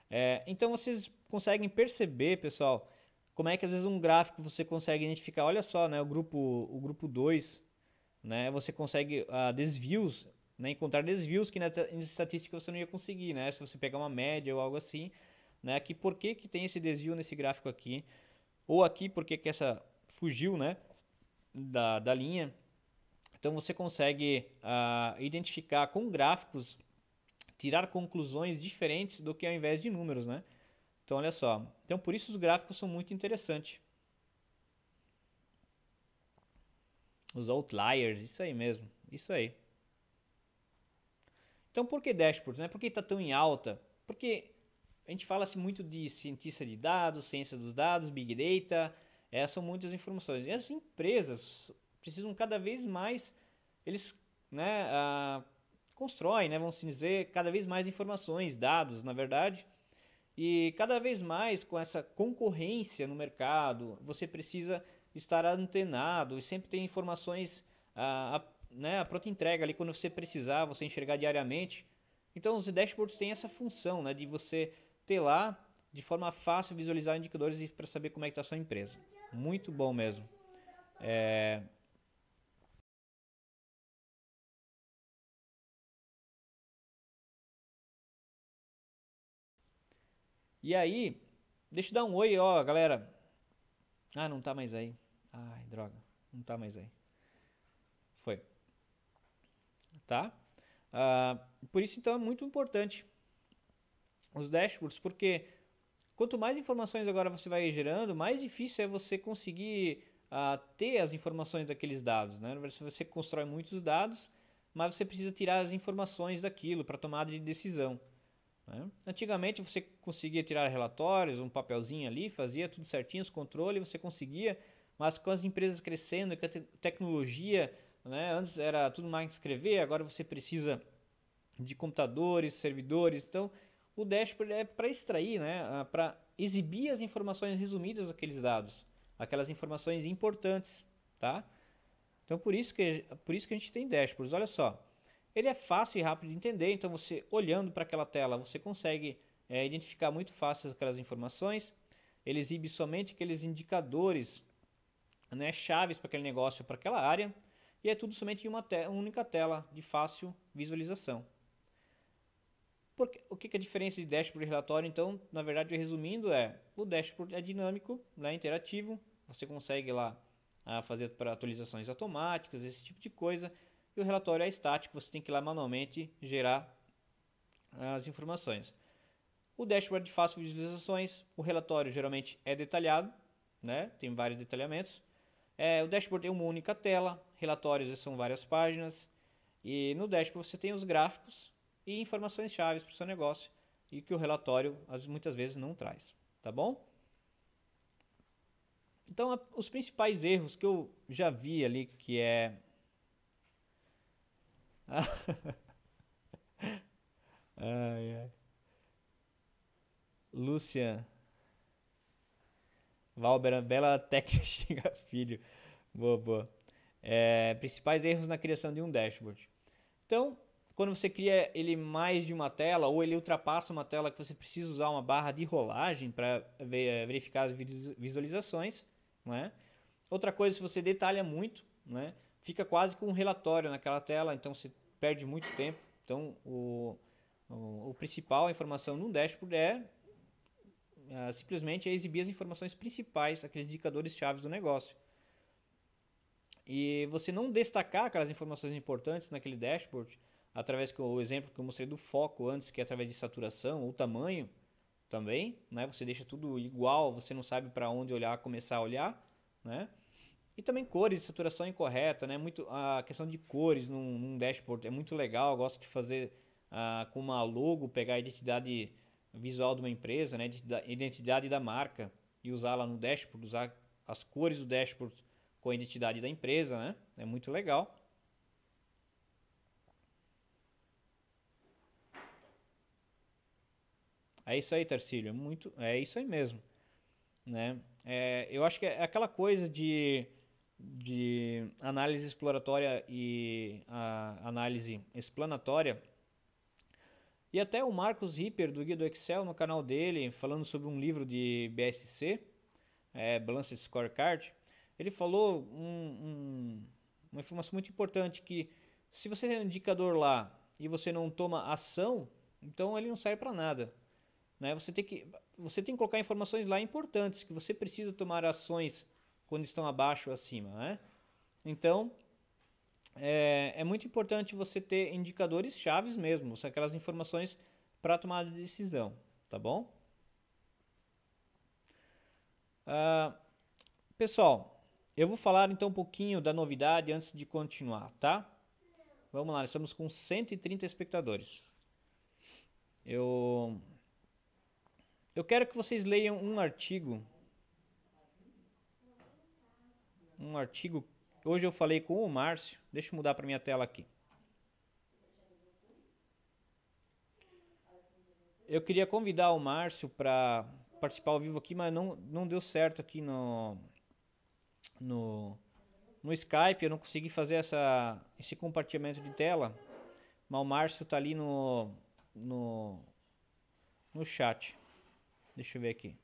É, então vocês conseguem perceber, pessoal, como é que às vezes um gráfico você consegue identificar, olha só, né, o grupo o grupo 2, né, você consegue ah, desvios, né, encontrar desvios que na estatística você não ia conseguir, né, se você pegar uma média ou algo assim, né, que por que, que tem esse desvio nesse gráfico aqui, ou aqui porque que essa fugiu, né, da, da linha. Então você consegue uh, identificar com gráficos, tirar conclusões diferentes do que ao invés de números, né? Então olha só. Então por isso os gráficos são muito interessantes. Os outliers, isso aí mesmo, isso aí. Então por que dashboard, né? Por que está tão em alta? Porque a gente fala-se muito de cientista de dados, ciência dos dados, big data, é, são muitas informações. E as empresas precisam cada vez mais, eles né, ah, constroem, né, vamos dizer, cada vez mais informações, dados, na verdade. E cada vez mais com essa concorrência no mercado, você precisa estar antenado e sempre ter informações a, a, né, a pronta entrega ali quando você precisar, você enxergar diariamente. Então os dashboards têm essa função né, de você ter lá de forma fácil visualizar indicadores para saber como é que está a sua empresa. Muito bom mesmo. É... E aí, deixa eu dar um oi, ó, galera. Ah, não tá mais aí. Ai, droga. Não tá mais aí. Foi. Tá? Ah, por isso, então, é muito importante os dashboards, porque Quanto mais informações agora você vai gerando, mais difícil é você conseguir uh, ter as informações daqueles dados. Né? Você constrói muitos dados, mas você precisa tirar as informações daquilo para tomada de decisão. Né? Antigamente você conseguia tirar relatórios, um papelzinho ali, fazia tudo certinho, os controles, você conseguia, mas com as empresas crescendo, com a te tecnologia, né? antes era tudo mais escrever, agora você precisa de computadores, servidores, então o dashboard é para extrair, né, ah, para exibir as informações resumidas daqueles dados, aquelas informações importantes, tá? Então por isso que por isso que a gente tem dashboards. Olha só, ele é fácil e rápido de entender. Então você olhando para aquela tela você consegue é, identificar muito fácil aquelas informações. Ele exibe somente aqueles indicadores, né, chaves para aquele negócio, para aquela área, e é tudo somente em uma única tela de fácil visualização. Porque, o que, que é a diferença de dashboard e relatório? Então, na verdade, resumindo, é o dashboard é dinâmico, né, interativo, você consegue lá a ah, fazer para atualizações automáticas, esse tipo de coisa, e o relatório é estático, você tem que ir lá manualmente gerar ah, as informações. O dashboard de fácil visualizações, o relatório geralmente é detalhado, né? tem vários detalhamentos. É, o dashboard é uma única tela, relatórios são várias páginas, e no dashboard você tem os gráficos, e informações chaves para o seu negócio e que o relatório muitas vezes não traz, tá bom? Então, os principais erros que eu já vi ali que é [LAUGHS] ai, ai. Lúcia Valber, bela técnica [LAUGHS] filho. Boa, boa. É, principais erros na criação de um dashboard. Então, quando você cria ele mais de uma tela ou ele ultrapassa uma tela que você precisa usar uma barra de rolagem para eh, verificar as visualizações, né? Outra coisa, se você detalha muito, né? Fica quase com um relatório naquela tela, então você perde muito tempo. Então, o, o, o principal, a informação num dashboard é, é simplesmente é exibir as informações principais, aqueles indicadores chaves do negócio. E você não destacar aquelas informações importantes naquele dashboard, através do exemplo que eu mostrei do foco antes, que é através de saturação ou tamanho também, né? Você deixa tudo igual, você não sabe para onde olhar, começar a olhar, né? E também cores, saturação incorreta, né? Muito a questão de cores num, num dashboard é muito legal, eu gosto de fazer ah, com uma logo, pegar a identidade visual de uma empresa, né? Identidade da marca e usá-la no dashboard, usar as cores do dashboard com a identidade da empresa, né? É muito legal. É isso aí, Tarcílio. Muito, é isso aí mesmo. Né? É, eu acho que é aquela coisa de, de análise exploratória e análise explanatória. E até o Marcos Ripper, do Guia do Excel, no canal dele, falando sobre um livro de BSC, é, Balanced Scorecard, ele falou um, um, uma informação muito importante que se você tem é um indicador lá e você não toma ação, então ele não serve para nada. Né? Você, tem que, você tem que colocar informações lá importantes, que você precisa tomar ações quando estão abaixo ou acima. Né? Então, é, é muito importante você ter indicadores chaves mesmo, aquelas informações para tomar decisão, tá bom? Uh, pessoal, eu vou falar então um pouquinho da novidade antes de continuar, tá? Vamos lá, estamos com 130 espectadores. Eu eu quero que vocês leiam um artigo. Um artigo. Hoje eu falei com o Márcio. Deixa eu mudar para minha tela aqui. Eu queria convidar o Márcio para participar ao vivo aqui, mas não, não deu certo aqui no, no, no Skype. Eu não consegui fazer essa, esse compartilhamento de tela. Mas o Márcio está ali no, no, no chat. Deixa eu ver aqui.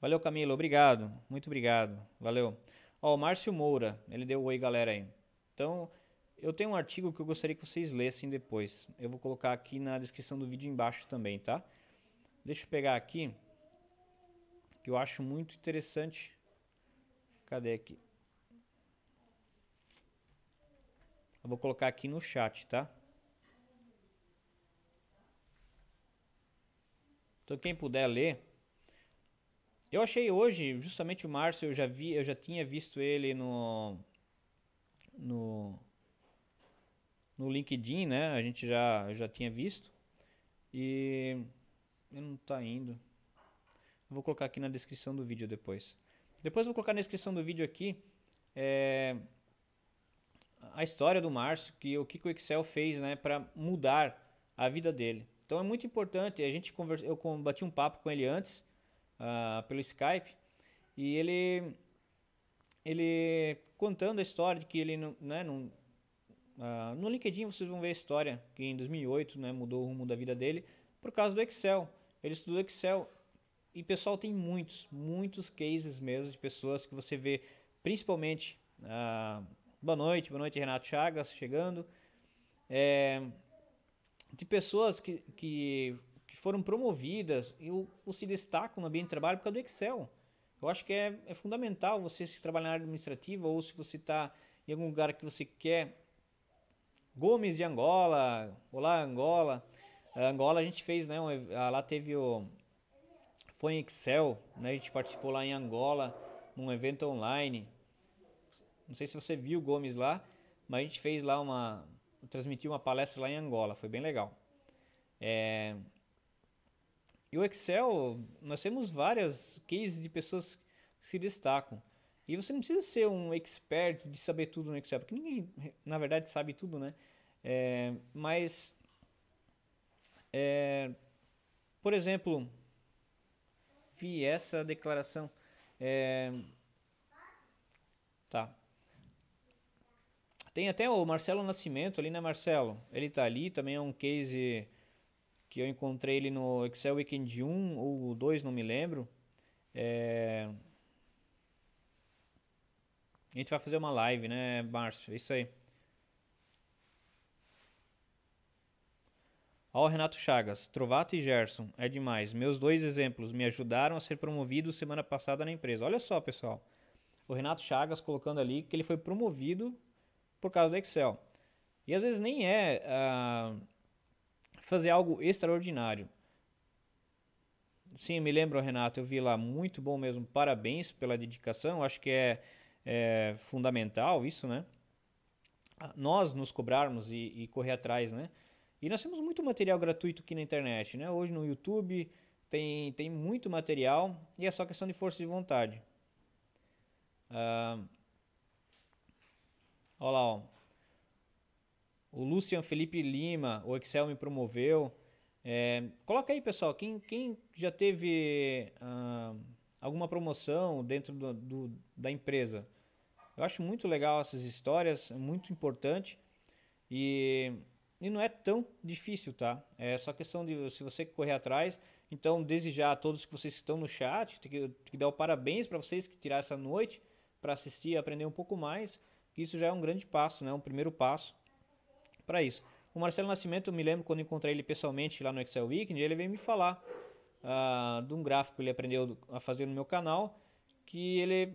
Valeu, Camilo. Obrigado. Muito obrigado. Valeu. Ó, o Márcio Moura, ele deu oi, galera aí. Então, eu tenho um artigo que eu gostaria que vocês lessem depois. Eu vou colocar aqui na descrição do vídeo embaixo também, tá? Deixa eu pegar aqui, que eu acho muito interessante. Cadê aqui? Eu vou colocar aqui no chat, tá? Então quem puder ler. Eu achei hoje, justamente o Márcio, eu já vi, eu já tinha visto ele no no no LinkedIn, né? A gente já já tinha visto. E ele não tá indo. Eu vou colocar aqui na descrição do vídeo depois. Depois eu vou colocar na descrição do vídeo aqui é, a história do Márcio, que o que, o Excel fez né, para mudar a vida dele. Então é muito importante. A gente conversa, eu bati um papo com ele antes uh, pelo Skype e ele ele contando a história de que ele não, né, não uh, no LinkedIn vocês vão ver a história que em 2008 né, mudou o rumo da vida dele por causa do Excel. Ele estudou Excel e pessoal tem muitos, muitos cases mesmo de pessoas que você vê principalmente uh, Boa noite, boa noite, Renato Chagas, chegando. É, de pessoas que, que, que, foram promovidas e o, o se destacam no ambiente de trabalho por causa do Excel. Eu acho que é, é fundamental você se trabalhar na área administrativa ou se você está em algum lugar que você quer. Gomes de Angola, olá Angola. A Angola a gente fez, né? Um, ah, lá teve o. Foi em Excel, né? A gente participou lá em Angola num evento online. Não sei se você viu o Gomes lá, mas a gente fez lá uma. transmitiu uma palestra lá em Angola, foi bem legal. É, e o Excel, nós temos várias cases de pessoas que se destacam. E você não precisa ser um expert de saber tudo no Excel, porque ninguém, na verdade, sabe tudo, né? É, mas, é, por exemplo, vi essa declaração. É, tá. Tem até o Marcelo Nascimento ali, né, Marcelo? Ele tá ali, também é um case que eu encontrei ele no Excel Weekend 1 ou 2, não me lembro. É... A gente vai fazer uma live, né, Márcio? É isso aí. Ó, o Renato Chagas, Trovato e Gerson, é demais. Meus dois exemplos me ajudaram a ser promovido semana passada na empresa. Olha só, pessoal. O Renato Chagas colocando ali que ele foi promovido por causa do Excel. E às vezes nem é ah, fazer algo extraordinário. Sim, me lembro, Renato, eu vi lá muito bom mesmo. Parabéns pela dedicação. Acho que é, é fundamental isso, né? Ah, nós nos cobrarmos e, e, correr atrás, né? E nós temos muito material gratuito aqui na internet, né? Hoje no YouTube tem, tem muito material e é só questão de força de vontade. Uh, Olha lá, ó. O Lucian Felipe Lima, o Excel me promoveu. É, coloca aí, pessoal, quem, quem já teve ah, alguma promoção dentro do, do, da empresa. Eu acho muito legal essas histórias, é muito importante. E, e não é tão difícil, tá? É só questão de se você correr atrás. Então, desejar a todos que vocês estão no chat, tenho que, tenho que dar o parabéns para vocês que tiraram essa noite para assistir e aprender um pouco mais. Isso já é um grande passo, né? um primeiro passo para isso. O Marcelo Nascimento, eu me lembro quando encontrei ele pessoalmente lá no Excel Weekend, ele veio me falar uh, de um gráfico que ele aprendeu a fazer no meu canal, que ele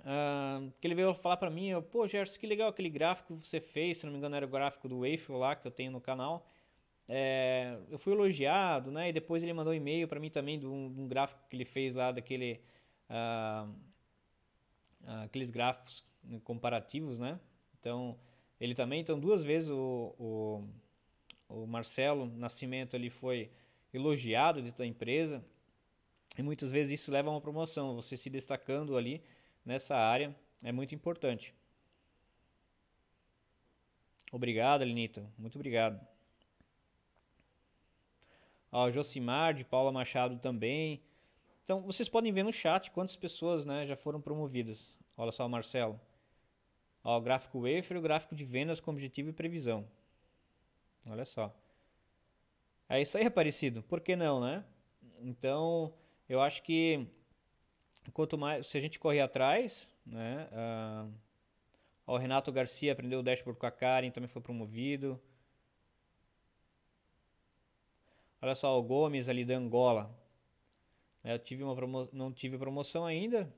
Uh, que ele veio falar para mim, eu, pô, Gerson, que legal aquele gráfico que você fez, se não me engano era o gráfico do Waffle lá que eu tenho no canal. É, eu fui elogiado, né? E depois ele mandou um e-mail para mim também de um, de um, gráfico que ele fez lá daquele uh, aqueles gráficos né, comparativos, né? Então, ele também, então duas vezes o, o, o Marcelo Nascimento ele foi elogiado dentro da empresa e muitas vezes isso leva a uma promoção, você se destacando ali nessa área é muito importante. Obrigado, Alinita, muito obrigado. Ó, Josimar, de Paula Machado também. Então, vocês podem ver no chat quantas pessoas né, já foram promovidas. Olha só, Marcelo. Ó, o gráfico wafer, o gráfico de vendas com objetivo e previsão. Olha só. É isso aí, Aparecido. Por que não, né? Então, eu acho que quanto mais, se a gente correr atrás, né? Uh, ó, o Renato Garcia aprendeu o dashboard com a Karen, também foi promovido. Olha só, o Gomes ali da Angola. É, eu tive uma promo... não tive promoção ainda,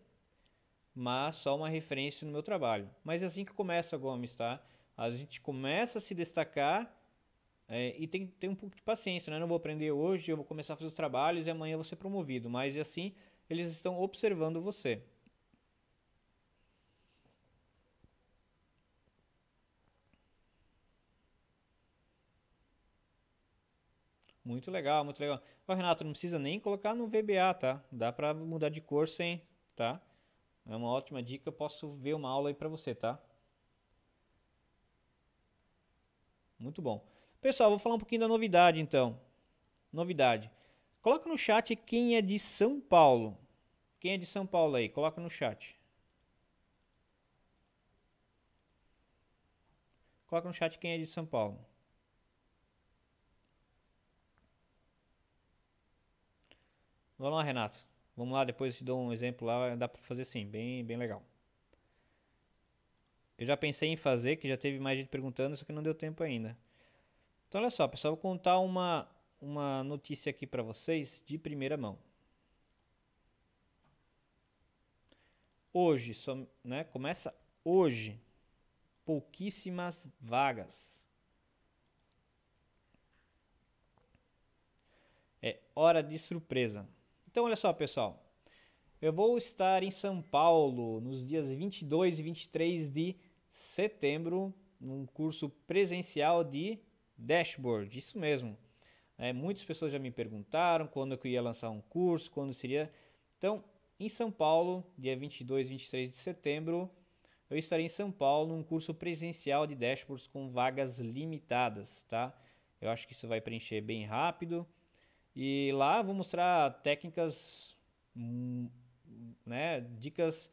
mas só uma referência no meu trabalho. Mas é assim que começa, Gomes, tá? A gente começa a se destacar é, e tem que ter um pouco de paciência, né? Não vou aprender hoje, eu vou começar a fazer os trabalhos e amanhã eu vou ser promovido. Mas é assim, eles estão observando você. Muito legal, muito legal. Ó, Renato, não precisa nem colocar no VBA, tá? Dá pra mudar de cor sem, tá? É uma ótima dica, eu posso ver uma aula aí para você, tá? Muito bom. Pessoal, vou falar um pouquinho da novidade então. Novidade. Coloca no chat quem é de São Paulo. Quem é de São Paulo aí? Coloca no chat. Coloca no chat quem é de São Paulo. Vamos lá, Renato. Vamos lá, depois eu te dou um exemplo lá, dá para fazer assim, bem, bem legal. Eu já pensei em fazer, que já teve mais gente perguntando, só que não deu tempo ainda. Então olha só, pessoal, vou contar uma, uma notícia aqui para vocês de primeira mão. Hoje, né, começa hoje, pouquíssimas vagas. É hora de surpresa. Então, olha só, pessoal. Eu vou estar em São Paulo nos dias 22 e 23 de setembro, num curso presencial de dashboard. Isso mesmo. É, muitas pessoas já me perguntaram quando eu ia lançar um curso, quando seria. Então, em São Paulo, dia 22 e 23 de setembro, eu estarei em São Paulo num curso presencial de dashboards com vagas limitadas, tá? Eu acho que isso vai preencher bem rápido. E lá vou mostrar técnicas, hum, né, dicas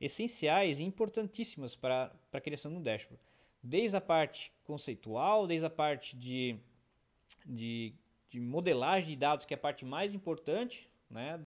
essenciais e importantíssimas para a criação de um dashboard. Desde a parte conceitual, desde a parte de, de, de modelagem de dados, que é a parte mais importante né,